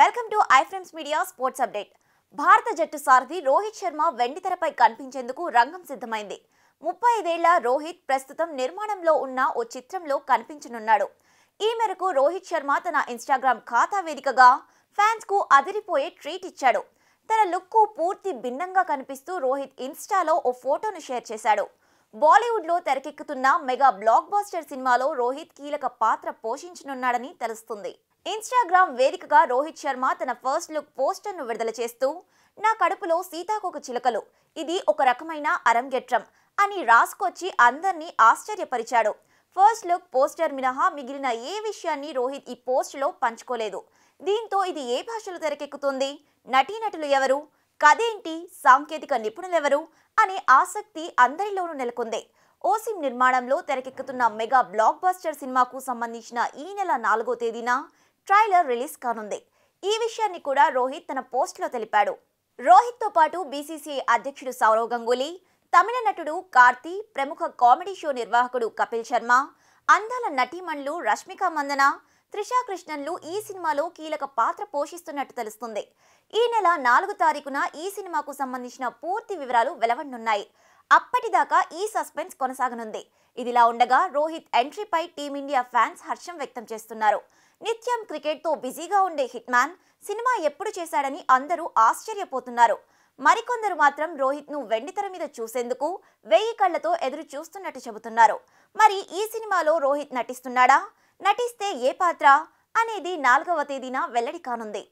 welcome to iFrames media sports update భారత జట్టు సారథి రోహిత్ శర్మ వెండితెరపై కనిపించేందుకు రంగం సిద్ధమైంది ముప్పై ఐదేళ్ల రోహిత్ ప్రస్తుతం నిర్మాణంలో ఉన్న ఓ చిత్రంలో కనిపించనున్నాడు ఈ మేరకు రోహిత్ శర్మ తన ఇన్స్టాగ్రామ్ ఖాతా వేదికగా ఫ్యాన్స్కు అదిరిపోయే ట్రీట్ ఇచ్చాడు తన లుక్కు పూర్తి భిన్నంగా కనిపిస్తూ రోహిత్ ఇన్స్టాలో ఓ ఫోటోను షేర్ చేశాడు బాలీవుడ్లో తెరకెక్కుతున్న మెగా బ్లాక్ బాస్టర్ సినిమాలో రోహిత్ కీలక పాత్ర పోషించనున్నాడని తెలుస్తుంది ఇన్స్టాగ్రామ్ వేదికగా రోహిత్ శర్మ తన ఫస్ట్ లుక్ పోస్టర్ను విడుదల చేస్తూ నా కడుపులో సీతాకోక చిలకలు ఇది ఒక రకమైన అరంగెట్రం అని రాసుకొచ్చి అందరినీ ఆశ్చర్యపరిచాడు ఫస్ట్ లుక్ పోస్టర్ మినహా మిగిలిన ఏ విషయాన్ని రోహిత్ ఈ పోస్ట్లో పంచుకోలేదు దీంతో ఇది ఏ భాషలో తెరకెక్కుతుంది నటీనటులు ఎవరు కథేంటి సాంకేతిక నిపుణులెవరు అనే ఆసక్తి అందరిలోనూ నెలకొంది ఓసిం నిర్మాణంలో తెరకెక్కుతున్న మెగా బ్లాక్ బస్టర్ సినిమాకు సంబంధించిన ఈ నెల నాలుగో తేదీన ట్రైలర్ రిలీజ్ కానుంది ఈ విషయాన్ని కూడా రోహిత్ తన పోస్ట్లో తెలిపాడు రోహిత్తో పాటు బీసీసీఐ అధ్యక్షుడు సౌరవ్ గంగూలీ తమిళ నటుడు కార్తీ ప్రముఖ కామెడీ షో నిర్వాహకుడు కపిల్ శర్మ అందాల నటీమణులు రష్మిక మందన త్రిషా కృష్ణన్లు ఈ సినిమాలో కీలక పాత్ర పోషిస్తున్నట్టు తెలుస్తుంది ఈ నెల నాలుగు తారీఖున ఈ సినిమాకు సంబంధించిన పూర్తి వివరాలు వెలవనున్నాయి అప్పటిదాకా ఈ సస్పెన్స్ కొనసాగనుంది ఇదిలా ఉండగా రోహిత్ ఎంట్రీపై టీమిండియా ఫ్యాన్స్ హర్షం వ్యక్తం చేస్తున్నారు నిత్యం క్రికెట్తో బిజీగా ఉండే హిట్మ్యాన్ సినిమా ఎప్పుడు చేశాడని అందరూ ఆశ్చర్యపోతున్నారు మరికొందరు మాత్రం రోహిత్ను వెండితెర మీద చూసేందుకు వెయ్యి కళ్లతో ఎదురు చూస్తున్నట్టు చెబుతున్నారు మరి ఈ సినిమాలో రోహిత్ నటిస్తున్నాడా నటిస్తే ఏ పాత్ర అనేది నాలుగవ తేదీన వెల్లడి కానుంది